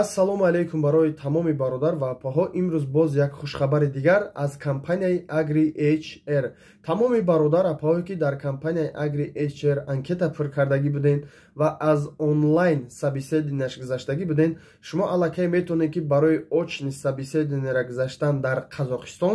ассалому алайкум барои тамоми бародар ва апаҳо имрӯз боз як хушхабари дигар аз компанияи агри hr тамоми бародар апаҳое ки дар компанияи агри hr анкета пур кардагӣ будем ва аз онлайн сабисединаш гузаштагӣ будем шумо аллакай метавонед ки барои очни сабисединера гузаштан дар қазоқистон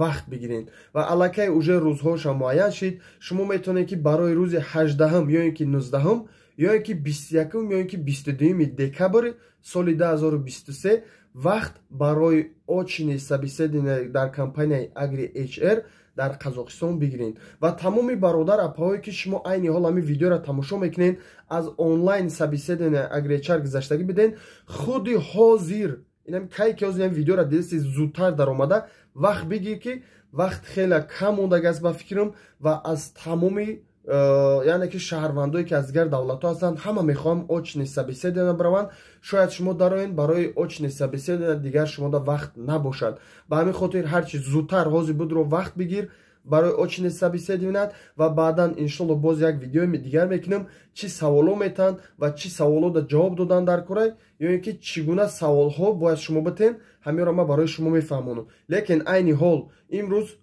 вақт бигиред ва аллакай уже рӯзҳоашам муайян шид шумо метавонед ки барои рӯзи ҳаждаҳам ё ин ки нуздаҳам ё ки 21 ё ки 22 декабр соли 2023 вақт барои очини сабисидина дар компанияи агри hr дар қазоқистон бигиринд ва тамоми бародар апҳое ки шумо айни ҳол ҳамин видеоро тамошо мекунед аз онлайн сабисидина агри hr гузаштагӣ бидиҳед худи ҳозир инам кай ки ҳозир ҳамин видеоро дидаси зудтар даромада вақт бигир ки вақт хеле кам мондагиаст ба фикрам ва аз тамоми Э, яъне ки шаҳрвандое ки аз дигар давлатҳо ҳастанд ҳама мехоҳам очни собеседование бираванд шояд шумо дароянд барои очни собеседование дигар шумода вақт набошад ба ҳамин хотир ҳарчи зудтар ҳозир будро вақт бигир барои очни собеседованият ва баъдан иншолло боз як видеои дигар мекунем чӣ саволҳо метавонанд ва чӣ саволҳода ҷавоб додан дар кураи ё ин ки чӣ гуна саволҳо бояд шумо битен ҳамиро ман барои шумо мефаҳмонам лекин айни ҳол имрӯз э,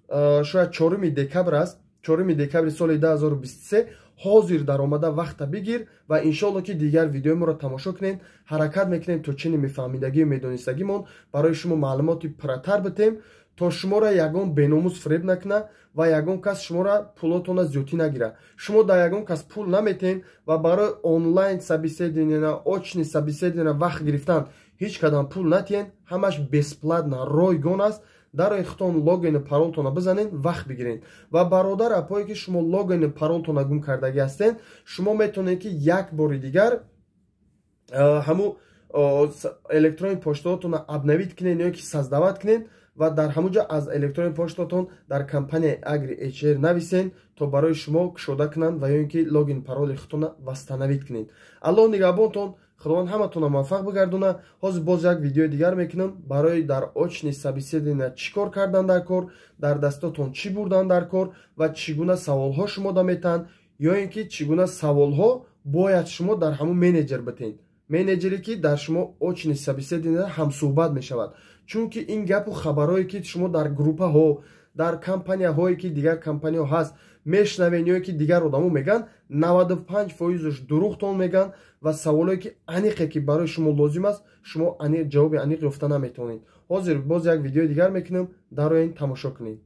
шояд чоруми декабр аст 4 декабри соли 2023 ҳозир даромада вақта бигир ва иншоалло ки дигар видеоеморо тамошо кунед ҳаракат мекунем то чини мефаҳмидагию медонистагимон барои шумо маълумоти пиратар битем то шумора ягон беномус фреб накуна ва ягон кас шумора пулотона зиёдӣ нагира шумо дар ягон кас пул наметен ва барои онлайн собеседина очни собеседина вақт гирифтан ҳеч кадам пул натиҳен ҳамаш бесплатна ройгон аст дарои хутони логини паролтона бизанед вақт бигиред ва бародар апое ки шумо логини паролтона гум кардагӣ ҳастед шумо метавонед ки як бори дигар ҳамн электрони почтаотона абнавид кунед ёки саздават кунед ва дар ҳамн ҷо аз электрони почтаотон дар компанияи агри hr нависен то барои шумо кушода кунанд ва ё ин ки логини пароли хутона вастановид кунед алло нигаҳбонтон худованд ҳаматонро муваффақ бигардона ҳозир боз як видеои дигар мекунам барои дар очни собеседина чӣ кор кардан дар кор дар дастатон чӣ бурдан дар кор ва чӣ гуна саволҳо шумо даметаҳанд ё ин ки чӣ гуна саволҳо бояд шумо дар ҳамун менеҷер битен менеҷере ки дар шумо очни собеседина ҳамсӯҳбат мешавад чунки ин гапу хабарое ки шумо дар группаҳо дар компанияҳое ки дигар компанияо ҳаст мешнавенё ки дигар одамо меган 95 фоизаш дурухтон меган ва саволое ки аниқе ки барои шумо лозим аст шумо ҷавоби аниқ ёфта наметавонед ҳозир боз як видеои дигар мекунем дароянд тамошо кунед